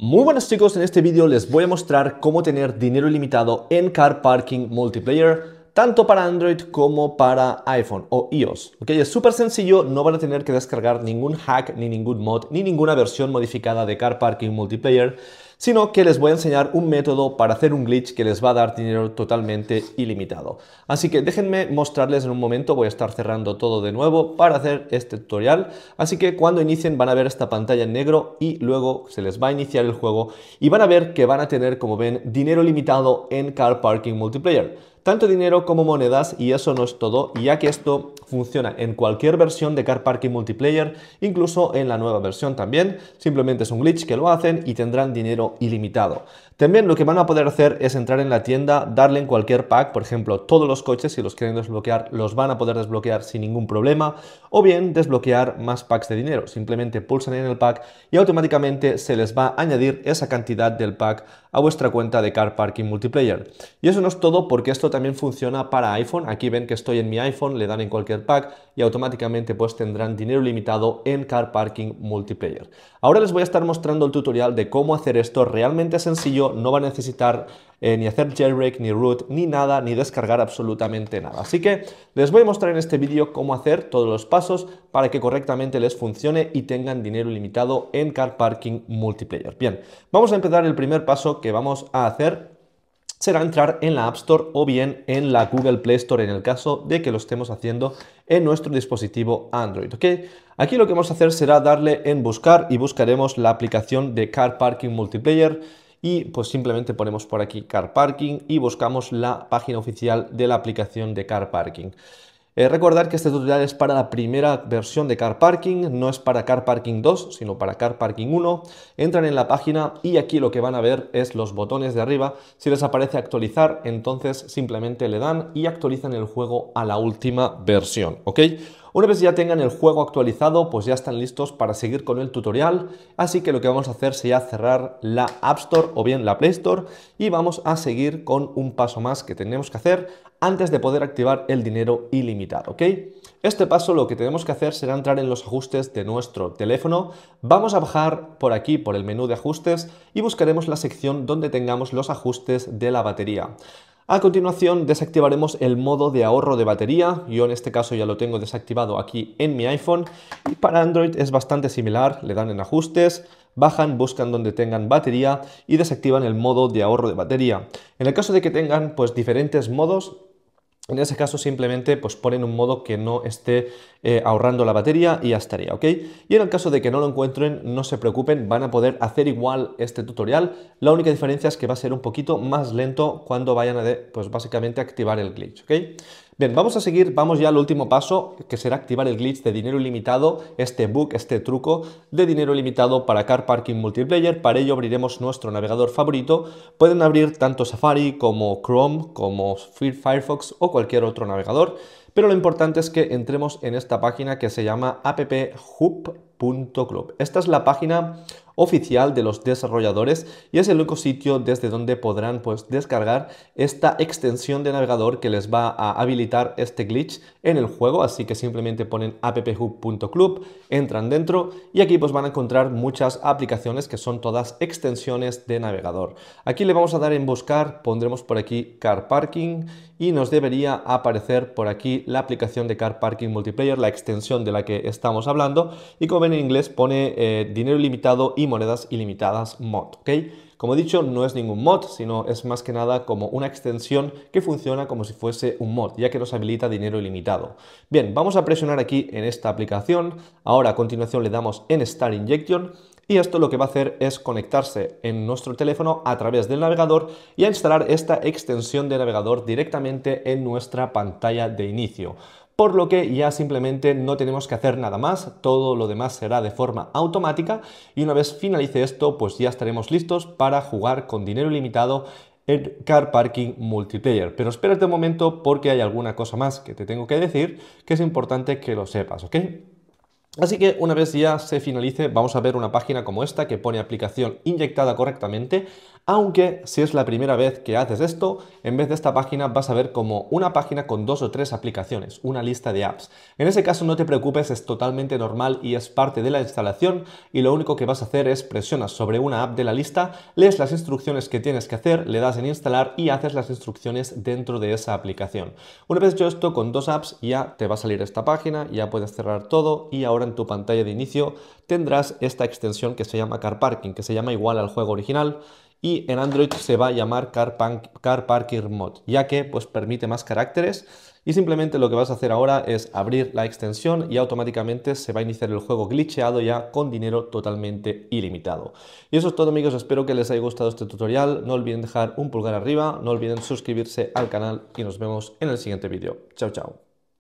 Muy buenas chicos, en este vídeo les voy a mostrar cómo tener dinero ilimitado en Car Parking Multiplayer tanto para Android como para iPhone o iOS. ¿ok? Es súper sencillo, no van a tener que descargar ningún hack, ni ningún mod, ni ninguna versión modificada de Car Parking Multiplayer sino que les voy a enseñar un método para hacer un glitch que les va a dar dinero totalmente ilimitado. Así que déjenme mostrarles en un momento, voy a estar cerrando todo de nuevo para hacer este tutorial, así que cuando inicien van a ver esta pantalla en negro y luego se les va a iniciar el juego y van a ver que van a tener, como ven, dinero limitado en Car Parking Multiplayer tanto dinero como monedas y eso no es todo, ya que esto funciona en cualquier versión de Car Parking Multiplayer, incluso en la nueva versión también, simplemente es un glitch que lo hacen y tendrán dinero ilimitado. También lo que van a poder hacer es entrar en la tienda, darle en cualquier pack, por ejemplo, todos los coches, si los quieren desbloquear, los van a poder desbloquear sin ningún problema, o bien desbloquear más packs de dinero, simplemente pulsan en el pack y automáticamente se les va a añadir esa cantidad del pack a vuestra cuenta de Car Parking Multiplayer. Y eso no es todo porque esto también también funciona para iPhone. Aquí ven que estoy en mi iPhone, le dan en cualquier pack y automáticamente pues tendrán dinero limitado en Car Parking Multiplayer. Ahora les voy a estar mostrando el tutorial de cómo hacer esto. Realmente sencillo, no va a necesitar eh, ni hacer jailbreak, ni root, ni nada, ni descargar absolutamente nada. Así que les voy a mostrar en este vídeo cómo hacer todos los pasos para que correctamente les funcione y tengan dinero limitado en Car Parking Multiplayer. Bien, vamos a empezar el primer paso que vamos a hacer será entrar en la App Store o bien en la Google Play Store en el caso de que lo estemos haciendo en nuestro dispositivo Android. Aquí lo que vamos a hacer será darle en buscar y buscaremos la aplicación de Car Parking Multiplayer y pues simplemente ponemos por aquí Car Parking y buscamos la página oficial de la aplicación de Car Parking. Eh, recordar que este tutorial es para la primera versión de Car Parking, no es para Car Parking 2, sino para Car Parking 1. Entran en la página y aquí lo que van a ver es los botones de arriba. Si les aparece actualizar, entonces simplemente le dan y actualizan el juego a la última versión, ¿ok? Una vez ya tengan el juego actualizado, pues ya están listos para seguir con el tutorial, así que lo que vamos a hacer será cerrar la App Store o bien la Play Store y vamos a seguir con un paso más que tenemos que hacer antes de poder activar el dinero ilimitado, Este paso lo que tenemos que hacer será entrar en los ajustes de nuestro teléfono, vamos a bajar por aquí por el menú de ajustes y buscaremos la sección donde tengamos los ajustes de la batería. A continuación desactivaremos el modo de ahorro de batería, yo en este caso ya lo tengo desactivado aquí en mi iPhone y para Android es bastante similar, le dan en ajustes, bajan, buscan donde tengan batería y desactivan el modo de ahorro de batería. En el caso de que tengan pues diferentes modos, en ese caso simplemente pues ponen un modo que no esté eh, ahorrando la batería y ya estaría, ¿ok? Y en el caso de que no lo encuentren, no se preocupen, van a poder hacer igual este tutorial. La única diferencia es que va a ser un poquito más lento cuando vayan a, pues básicamente, activar el glitch, ¿ok? Bien, vamos a seguir, vamos ya al último paso, que será activar el glitch de dinero ilimitado, este bug, este truco de dinero ilimitado para Car Parking Multiplayer. Para ello abriremos nuestro navegador favorito. Pueden abrir tanto Safari como Chrome, como Firefox o cualquier otro navegador pero lo importante es que entremos en esta página que se llama apphub.club. Esta es la página oficial de los desarrolladores y es el único sitio desde donde podrán pues descargar esta extensión de navegador que les va a habilitar este glitch en el juego, así que simplemente ponen apphub.club, entran dentro y aquí pues, van a encontrar muchas aplicaciones que son todas extensiones de navegador. Aquí le vamos a dar en buscar, pondremos por aquí car parking y nos debería aparecer por aquí la aplicación de Car Parking Multiplayer, la extensión de la que estamos hablando. Y como ven en inglés pone eh, dinero ilimitado y monedas ilimitadas mod, ¿ok? Como he dicho, no es ningún mod, sino es más que nada como una extensión que funciona como si fuese un mod, ya que nos habilita dinero ilimitado. Bien, vamos a presionar aquí en esta aplicación. Ahora a continuación le damos en Star Injection y esto lo que va a hacer es conectarse en nuestro teléfono a través del navegador y a instalar esta extensión de navegador directamente en nuestra pantalla de inicio por lo que ya simplemente no tenemos que hacer nada más, todo lo demás será de forma automática y una vez finalice esto pues ya estaremos listos para jugar con dinero ilimitado en Car Parking Multiplayer. Pero espérate un momento porque hay alguna cosa más que te tengo que decir que es importante que lo sepas, ¿ok? Así que una vez ya se finalice, vamos a ver una página como esta que pone aplicación inyectada correctamente, aunque si es la primera vez que haces esto, en vez de esta página vas a ver como una página con dos o tres aplicaciones, una lista de apps. En ese caso no te preocupes, es totalmente normal y es parte de la instalación y lo único que vas a hacer es presionas sobre una app de la lista, lees las instrucciones que tienes que hacer, le das en instalar y haces las instrucciones dentro de esa aplicación. Una vez hecho esto con dos apps ya te va a salir esta página, ya puedes cerrar todo y ahora en tu pantalla de inicio, tendrás esta extensión que se llama Car Parking, que se llama igual al juego original y en Android se va a llamar Car, Car Parking Mod, ya que pues permite más caracteres y simplemente lo que vas a hacer ahora es abrir la extensión y automáticamente se va a iniciar el juego glitcheado ya con dinero totalmente ilimitado. Y eso es todo amigos, espero que les haya gustado este tutorial, no olviden dejar un pulgar arriba, no olviden suscribirse al canal y nos vemos en el siguiente vídeo. Chao chao.